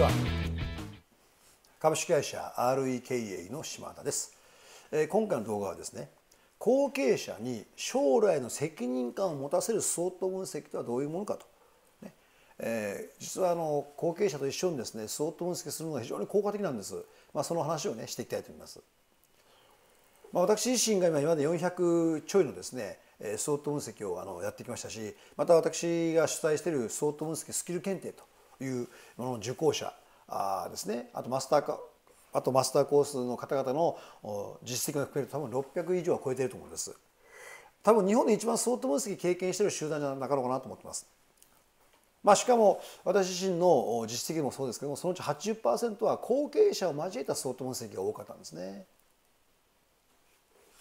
ちは株式会社 RE k a の島田です、えー、今回の動画はですね後継者に将来の責任感を持たせる相当分析とはどういうものかと、ねえー、実はあの後継者と一緒にですね相当分析するのが非常に効果的なんです、まあ、その話をねしていきたいと思います、まあ、私自身が今まで400ちょいのですね相当分析をあのやってきましたしまた私が主催している相当分析スキル検定というものの受講者ですねあとマスターかあとマスターコースの方々の実績が含めると多分600以上は超えていると思うんです多分日本で一番相当分析経験している集団じゃなかろうかなと思ってますまあ、しかも私自身の実績もそうですけどもそのうち80%は後継者を交えた相当分析が多かったんですね。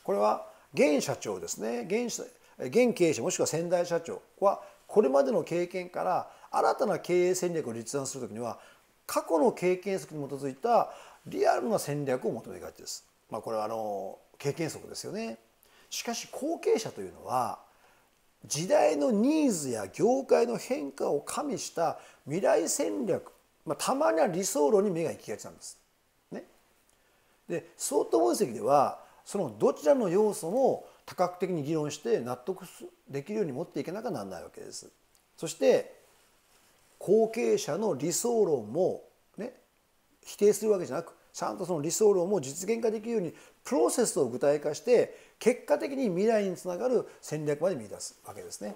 これは現社長ですね現現経営者もしくは先代社長はこれまでの経験から新たな経営戦略を立案する時には過去の経験則に基づいたリアルな戦略を求めがちです。まあ、これはあの経験則ですよねしかし後継者というのは時代のニーズや業界の変化を加味した未来戦略、まあ、たまには理想論に目が行きがちなんです。ね、で相当分析ではそのどちらの要素も多角的に議論して納得できるように持っていけなきゃならないわけです。そして後継者の理想論も、ね、否定するわけじゃなくちゃんとその理想論も実現化できるようにプロセスを具体化して結果的に未来につながる戦略まで見出すわけですね。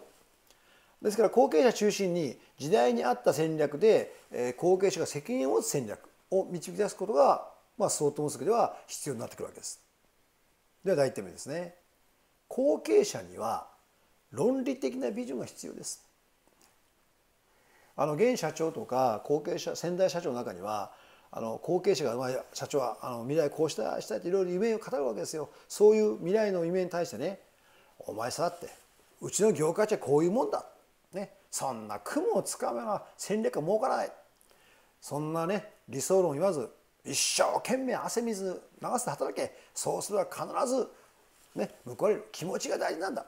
ですから後継者中心に時代に合った戦略で後継者が責任を持つ戦略を導き出すことが、まあ、相当くでは必要になってくるわけです。では第1点目ですね。後継者には論理的なビジョンが必要です。あの現社長とか後継者先代社長の中にはあの後継者が、まあ、社長はあの未来こうしたしたいっていろいろ夢を語るわけですよそういう未来の夢に対してね「お前さ」って「うちの業界じゃこういうもんだ」ね「そんな雲をつかむような戦略は儲からない」そんなね理想論言わず一生懸命汗水流して働けそうすれば必ず、ね、報われる気持ちが大事なんだ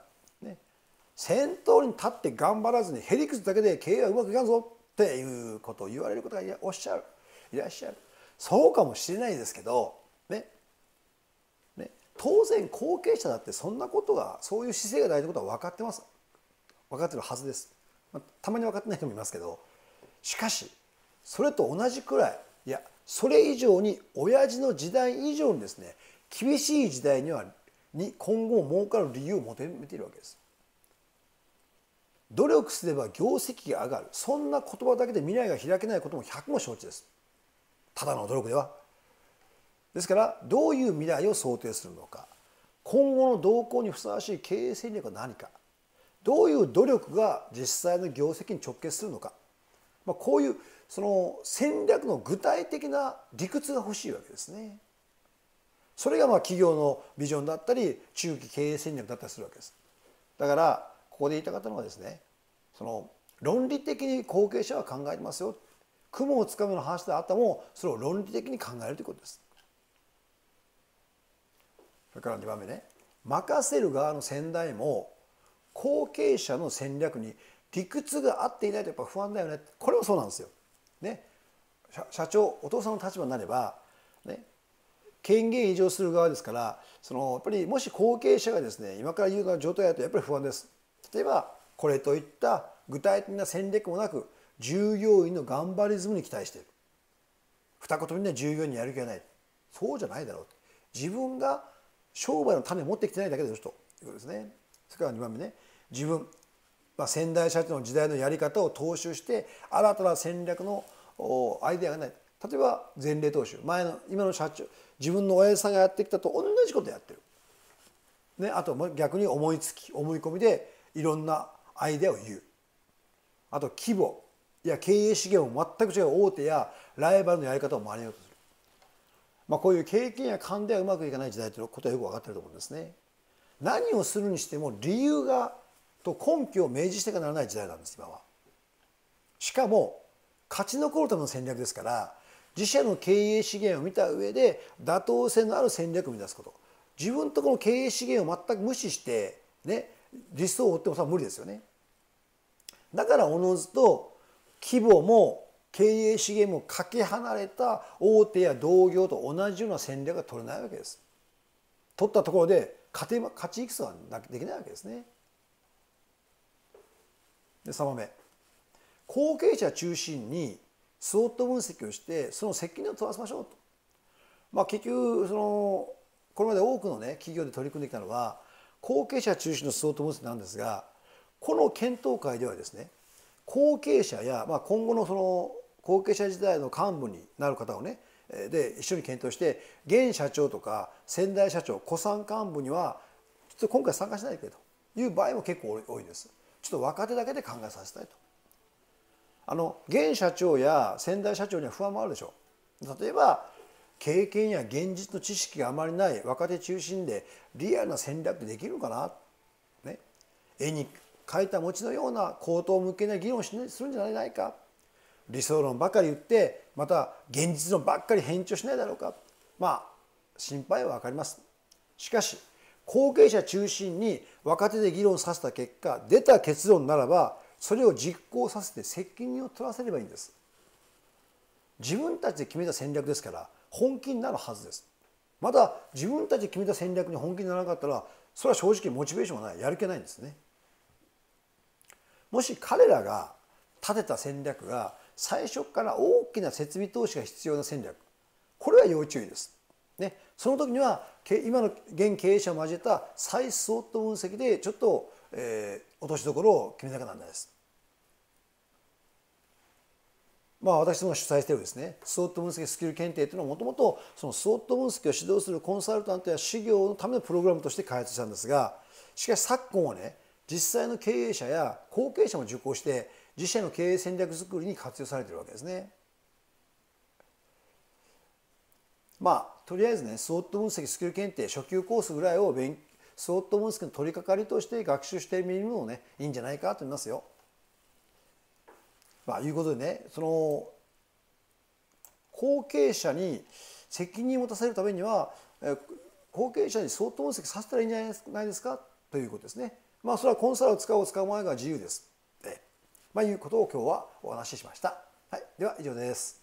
先頭に立って頑張らずにへりくつだけで経営はうまくいかんぞっていうことを言われる方がおっしゃるいらっしゃるそうかもしれないですけどねね当然後継者だってそんなことがそういう姿勢が大事なことは分かってます分かってるはずです、まあ、たまに分かってない人もいますけどしかしそれと同じくらいいやそれ以上に親父の時代以上にですね厳しい時代にはに今後も儲かる理由を求めているわけです努力すれば業績が上がるそんな言葉だけで未来が開けないことも100も承知ですただの努力ではですからどういう未来を想定するのか今後の動向にふさわしい経営戦略は何かどういう努力が実際の業績に直結するのか、まあ、こういうその戦略の具体的な理屈が欲しいわけですね。それがまあ企業のビジョンだったり中期経営戦略だったりするわけです。だからここで言いたかったのはですねその論理的に後継者は考えてますよ雲をつかむの話であったもそれを論理的に考えるということです。それから2番目ね任せる側の先代も後継者の戦略に理屈が合っていないとやっぱ不安だよねこれもそうなんですよ。ね、社長お父さんの立場になれば、ね、権限移譲する側ですからそのやっぱりもし後継者がですね今から言う側状態だとやっぱり不安です。例えばこれといった具体的な戦略もなく従業員の頑張りズムに期待している二言目には従業員にやる気がないそうじゃないだろう自分が商売の種を持ってきてないだけでしょということですねそれから2番目ね自分、まあ、先代社長の時代のやり方を踏襲して新たな戦略のアイデアがない例えば前例踏襲前の今の社長自分の親父さんがやってきたと同じことやってる、ね、あと逆に思いつき思い込みでいろんなアイデアを言うあと規模や経営資源を全く違う大手やライバルのやり方を真似ようとする、まあ、こういう経験や勘ではうまくいかない時代ということはよく分かっていると思うんですね何をするにしても理由がと根拠を明示してかならない時代なんです今はしかも勝ち残るための戦略ですから自社の経営資源を見た上で妥当性のある戦略を生み出すこと自分とこの経営資源を全く無視してね理想を追ってもさ分無理ですよね。だからおのずと規模も経営資源もかけ離れた大手や同業と同じような戦略が取れないわけです。取ったところで勝て勝ち戦はできないわけですね。で3番目後継者中心にスット分析をしてその責任を問わせましょうと。まあ、結局そのこれまで多くのね企業で取り組んできたのは後継者中心の相当と結なんですがこの検討会ではですね後継者や、まあ、今後のその後継者時代の幹部になる方をねで一緒に検討して現社長とか先代社長古参幹部にはちょっと今回参加しないでくれという場合も結構多いです。ちょっと若手だけで考えさせたいと。あの現社長や先代社長には不安もあるでしょう。例えば経験や現実の知識があまりない若手中心でリアルな戦略できるのかな、ね、絵に描いた餅のような口頭向けな議論をするんじゃないか理想論ばかり言ってまた現実論ばっかり返調しないだろうかまあ心配は分かります。しかし後継者中心に若手で議論させた結果出た結論ならばそれを実行させて責任を取らせればいいんです自分たちで決めた戦略ですから本気になるはずですまた自分たちで決めた戦略に本気にならなかったらそれは正直モチベーションがないやる気ないんですねもし彼らが立てた戦略が最初から大きな設備投資が必要な戦略これは要注意です、ね、その時には今の現経営者を交えた再相当分析でちょっと、えー、落としどころを決めなきゃならないですまあ、私どもが主催しているですねスウォット分析スキル検定というのはもともとそのスウォット分析を指導するコンサルタントや事業のためのプログラムとして開発したんですがしかし昨今はね実際の経営者や後継者も受講して自社の経営戦略づくりに活用されているわけですね。まあとりあえずねスウォット分析スキル検定初級コースぐらいを勉スウォット分析の取り掛かりとして学習してみるのもねいいんじゃないかと思いますよ。まあ、いうことでねその後継者に責任を持たせるためには後継者に相当分析させたらいいんじゃないですかということですね。まあ、それはコンサルを使う使う前が自由です。えまあ、いうことを今日はお話ししました。はい、では以上です。